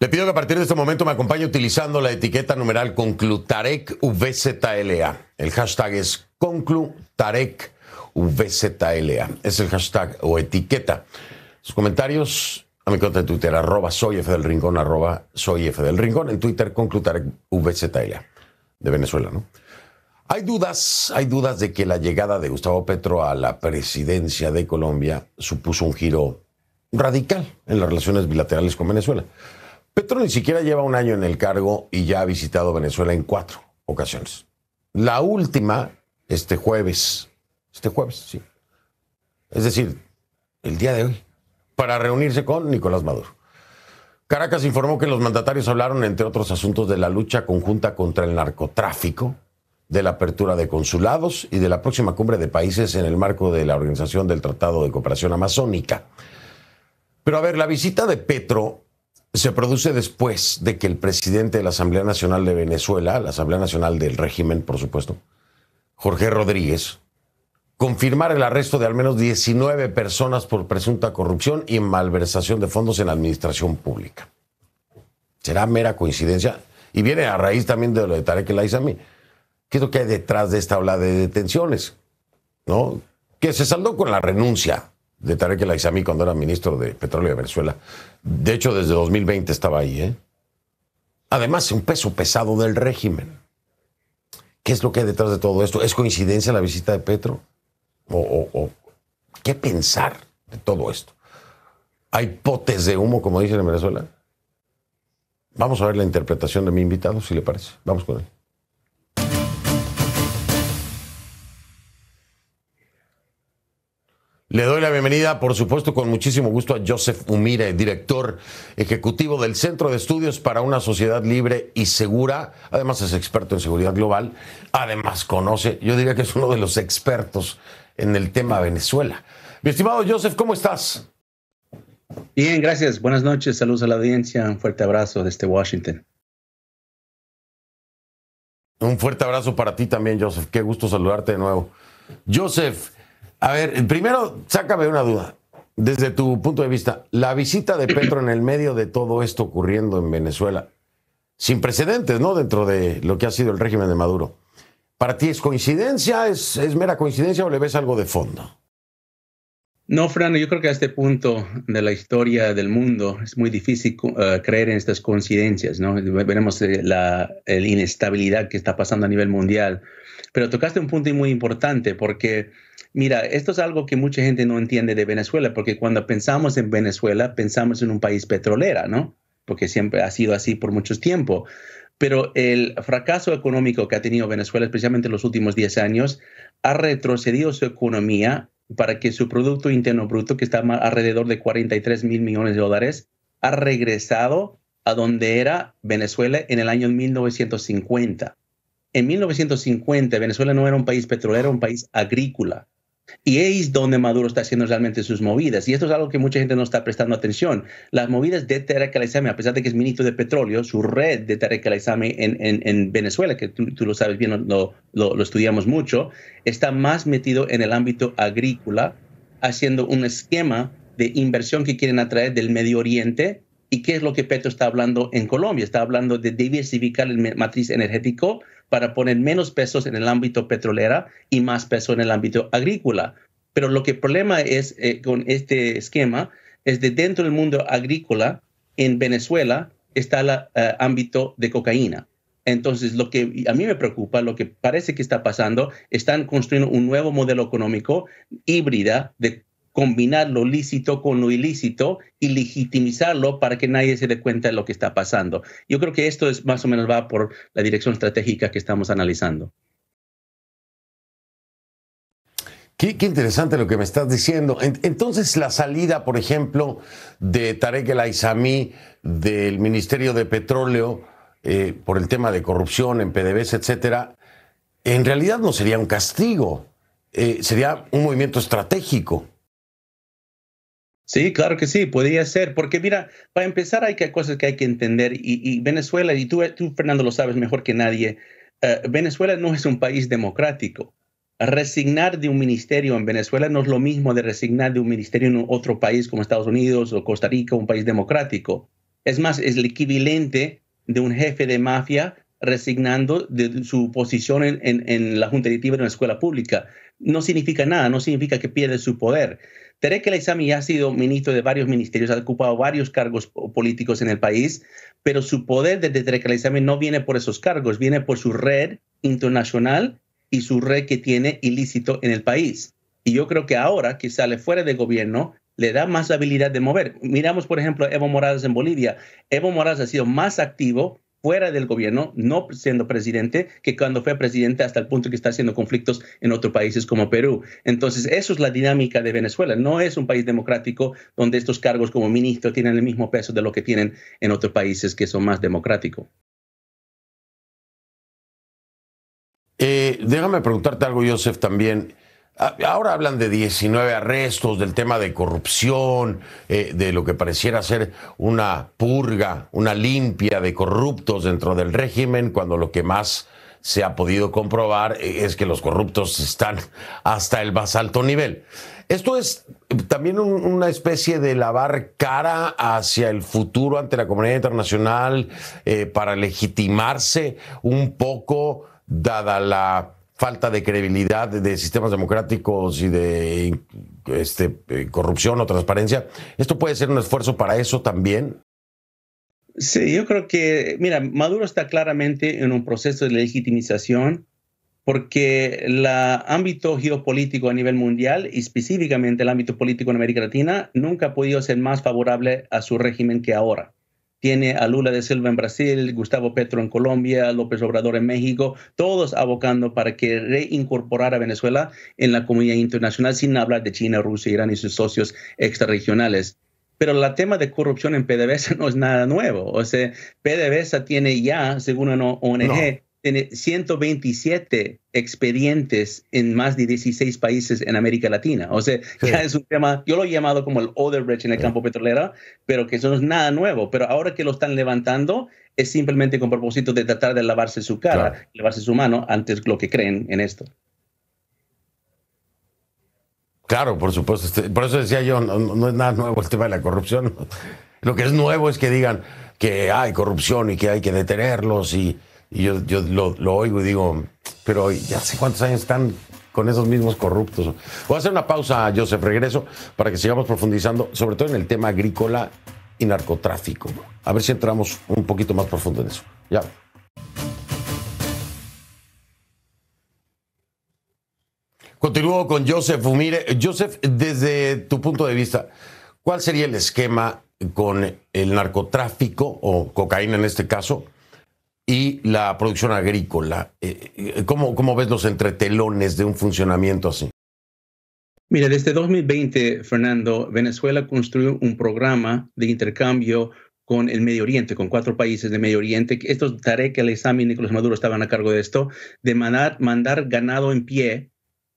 Le pido que a partir de este momento me acompañe utilizando la etiqueta numeral ConclutarecVZLA El hashtag es ConclutarecVZLA Es el hashtag o etiqueta. Sus comentarios a mi cuenta de Twitter, arroba soy F del Rincón, arroba soy F del Rincón. En Twitter, ConcluTarekVZLA. De Venezuela, ¿no? Hay dudas, hay dudas de que la llegada de Gustavo Petro a la presidencia de Colombia supuso un giro radical en las relaciones bilaterales con Venezuela. Petro ni siquiera lleva un año en el cargo y ya ha visitado Venezuela en cuatro ocasiones. La última, este jueves. Este jueves, sí. Es decir, el día de hoy. Para reunirse con Nicolás Maduro. Caracas informó que los mandatarios hablaron, entre otros asuntos, de la lucha conjunta contra el narcotráfico, de la apertura de consulados y de la próxima cumbre de países en el marco de la organización del Tratado de Cooperación Amazónica. Pero a ver, la visita de Petro se produce después de que el presidente de la Asamblea Nacional de Venezuela, la Asamblea Nacional del régimen, por supuesto, Jorge Rodríguez, confirmara el arresto de al menos 19 personas por presunta corrupción y malversación de fondos en la administración pública. ¿Será mera coincidencia? Y viene a raíz también de lo de Tarek El Aizami. ¿Qué es lo que hay detrás de esta ola de detenciones? ¿No? Que se saldó con la renuncia de Tarek la cuando era ministro de Petróleo de Venezuela. De hecho, desde 2020 estaba ahí. ¿eh? Además, un peso pesado del régimen. ¿Qué es lo que hay detrás de todo esto? ¿Es coincidencia la visita de Petro? o qué pensar de todo esto? ¿Hay potes de humo, como dicen en Venezuela? Vamos a ver la interpretación de mi invitado, si le parece. Vamos con él. Le doy la bienvenida, por supuesto, con muchísimo gusto a Joseph Humire, director ejecutivo del Centro de Estudios para una Sociedad Libre y Segura. Además es experto en seguridad global. Además conoce, yo diría que es uno de los expertos en el tema Venezuela. Mi estimado Joseph, ¿cómo estás? Bien, gracias. Buenas noches. Saludos a la audiencia. Un fuerte abrazo desde Washington. Un fuerte abrazo para ti también, Joseph. Qué gusto saludarte de nuevo. Joseph, a ver, primero, sácame una duda. Desde tu punto de vista, la visita de Petro en el medio de todo esto ocurriendo en Venezuela, sin precedentes, ¿no? Dentro de lo que ha sido el régimen de Maduro. ¿Para ti es coincidencia? ¿Es, es mera coincidencia o le ves algo de fondo? No, Fran, yo creo que a este punto de la historia del mundo es muy difícil eh, creer en estas coincidencias, ¿no? Veremos eh, la, la, inestabilidad que está pasando a nivel mundial. Pero tocaste un punto muy importante porque, mira, esto es algo que mucha gente no entiende de Venezuela, porque cuando pensamos en Venezuela, pensamos en un país petrolera, ¿no? Porque siempre ha sido así por mucho tiempo. Pero el fracaso económico que ha tenido Venezuela, especialmente en los últimos 10 años, ha retrocedido su economía para que su Producto Interno Bruto, que está alrededor de 43 mil millones de dólares, ha regresado a donde era Venezuela en el año 1950. En 1950 Venezuela no era un país petrolero, era un país agrícola. Y es donde Maduro está haciendo realmente sus movidas. Y esto es algo que mucha gente no está prestando atención. Las movidas de Tarek al a pesar de que es ministro de petróleo, su red de Tarek al en, en, Venezuela, que tú, lo sabes bien, lo, lo, lo estudiamos mucho, está más metido en el ámbito agrícola, haciendo un esquema de inversión que quieren atraer del Medio Oriente ¿Y qué es lo que Petro está hablando en Colombia? Está hablando de diversificar el matriz energético para poner menos pesos en el ámbito petrolera y más peso en el ámbito agrícola. Pero lo que el problema es eh, con este esquema es de dentro del mundo agrícola, en Venezuela está el eh, ámbito de cocaína. Entonces, lo que a mí me preocupa, lo que parece que está pasando, están construyendo un nuevo modelo económico híbrida de combinar lo lícito con lo ilícito y legitimizarlo para que nadie se dé cuenta de lo que está pasando. Yo creo que esto es más o menos va por la dirección estratégica que estamos analizando. Qué, interesante lo que me estás diciendo. Entonces, la salida, por ejemplo, de Tarek El Aizami del Ministerio de Petróleo eh, por el tema de corrupción en PDVSA, etcétera, en realidad no sería un castigo, eh, sería un movimiento estratégico. Sí, claro que sí, podría ser, porque mira, para empezar hay cosas que hay que entender y, Venezuela, y tú, tú, Fernando lo sabes mejor que nadie, eh, Venezuela no es un país democrático. Resignar de un ministerio en Venezuela no es lo mismo de resignar de un ministerio en otro país como Estados Unidos o Costa Rica, un país democrático. Es más, es el equivalente de un jefe de mafia resignando de su posición en, la Junta Directiva de una escuela pública. No significa nada, no significa que pierde su poder. Tarek El ha sido ministro de varios ministerios, ha ocupado varios cargos políticos en el país, pero su poder desde Tarek El no viene por esos cargos, viene por su red internacional y su red que tiene ilícito en el país. Y yo creo que ahora que sale fuera de gobierno, le da más habilidad de mover. Miramos, por ejemplo, a Evo Morales en Bolivia. Evo Morales ha sido más activo fuera del gobierno, no siendo presidente, que cuando fue presidente hasta el punto que está haciendo conflictos en otros países como Perú. Entonces, eso es la dinámica de Venezuela. No es un país democrático donde estos cargos como ministro tienen el mismo peso de lo que tienen en otros países que son más democráticos. Eh, déjame preguntarte algo, Joseph, también. Ahora hablan de 19 arrestos, del tema de corrupción, eh, de lo que pareciera ser una purga, una limpia de corruptos dentro del régimen, cuando lo que más se ha podido comprobar eh, es que los corruptos están hasta el más alto nivel. Esto es también una especie de lavar cara hacia el futuro ante la comunidad internacional eh, para legitimarse un poco, dada la falta de credibilidad de sistemas democráticos y de este, eh, corrupción o transparencia. ¿Esto puede ser un esfuerzo para eso también? Sí, yo creo que, mira, Maduro está claramente en un proceso de legitimización porque el ámbito geopolítico a nivel mundial y específicamente el ámbito político en América Latina nunca ha podido ser más favorable a su régimen que ahora tiene a Lula de Silva en Brasil, Gustavo Petro en Colombia, López Obrador en México, todos abocando para que reincorporar a Venezuela en la comunidad internacional, sin hablar de China, Rusia, Irán y sus socios extrarregionales. Pero el tema de corrupción en PDVSA no es nada nuevo. O sea, PDVSA tiene ya, según una ONG, tiene 127 expedientes en más de 16 países en América Latina. O sea, ya es un tema, yo lo he llamado como el Odebrecht en el campo petrolero, pero que eso no es nada nuevo. Pero ahora que lo están levantando, es simplemente con propósito de tratar de lavarse su cara, lavarse su mano antes lo que creen en esto. Claro, por supuesto. Este, por eso decía yo, no es nada nuevo el tema de la corrupción. Lo que es nuevo es que digan que hay corrupción y que hay que detenerlos y y yo, lo, oigo y digo, pero ya sé cuántos años están con esos mismos corruptos. Voy a hacer una pausa, Joseph, regreso para que sigamos profundizando, sobre todo en el tema agrícola y narcotráfico. A ver si entramos un poquito más profundo en eso. Ya. Continúo con Joseph mire Joseph, desde tu punto de vista, ¿cuál sería el esquema con el narcotráfico o cocaína en este caso? y la producción agrícola. Eh, eh, ¿Cómo, ¿Cómo, ves los entretelones de un funcionamiento así? Mira, desde 2020, Fernando, Venezuela construyó un programa de intercambio con el Medio Oriente, con cuatro países del Medio Oriente. Estos es Tarek el examen y Nicolás Maduro estaban a cargo de esto, de mandar, mandar ganado en pie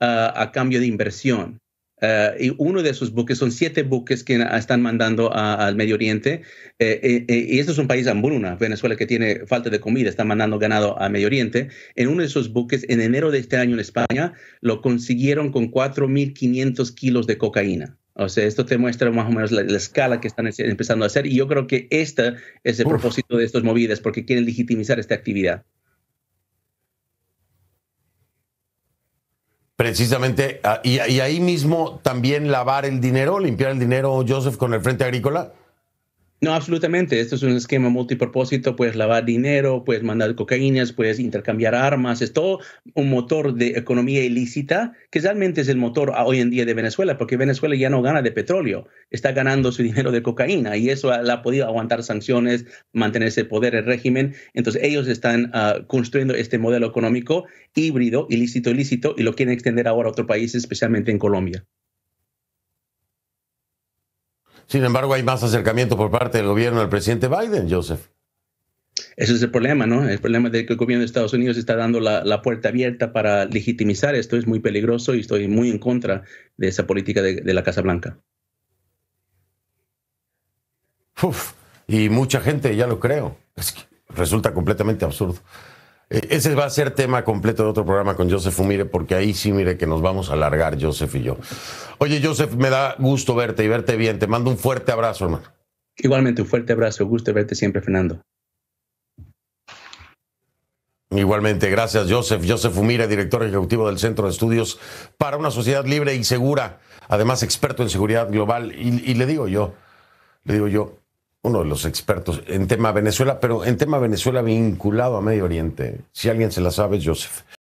ah, a cambio de inversión. Eh, y uno de esos buques son siete buques que están mandando al Medio Oriente. Eh, eh, y esto es un país hambruna, Venezuela, que tiene falta de comida, está mandando ganado al Medio Oriente. En uno de esos buques, en enero de este año en España, lo consiguieron con 4.500 kilos de cocaína. O sea, esto te muestra más o menos la, escala que están empezando a hacer. Y yo creo que este es el propósito de estas movidas, porque quieren legitimizar esta actividad. Precisamente, ah, y, ahí mismo también lavar el dinero, limpiar el dinero, Joseph, con el Frente Agrícola. No, absolutamente. Esto es un esquema multipropósito. Puedes lavar dinero, puedes mandar cocaínas, puedes intercambiar armas. Es todo un motor de economía ilícita, que realmente es el motor hoy en día de Venezuela, porque Venezuela ya no gana de petróleo, está ganando su dinero de cocaína y eso la ha podido aguantar sanciones, mantenerse el poder, el régimen. Entonces ellos están ah, construyendo este modelo económico híbrido, ilícito, ilícito, y lo quieren extender ahora a otros países, especialmente en Colombia. Sin embargo, hay más acercamiento por parte del gobierno del presidente Biden, Joseph. Ese es el problema, ¿no? El problema de que el gobierno de Estados Unidos está dando la, puerta abierta para legitimizar esto. Es muy peligroso y estoy muy en contra de esa política de, la Casa Blanca. Uf, y mucha gente, ya lo creo. resulta completamente absurdo. Eh, ese va a ser tema completo de otro programa con Joseph Fumire porque ahí sí, mire, que nos vamos a alargar, Joseph y yo. Oye, Joseph, me da gusto verte y verte bien. Te mando un fuerte abrazo, hermano. Igualmente, un fuerte abrazo. Gusto verte siempre, Fernando. Igualmente, gracias, Joseph. Joseph Fumire director ejecutivo del Centro de Estudios para una Sociedad Libre y Segura, además experto en seguridad global. y le digo yo, le digo yo, uno de los expertos en tema Venezuela, pero en tema Venezuela vinculado a Medio Oriente. Si alguien se la sabe, Joseph.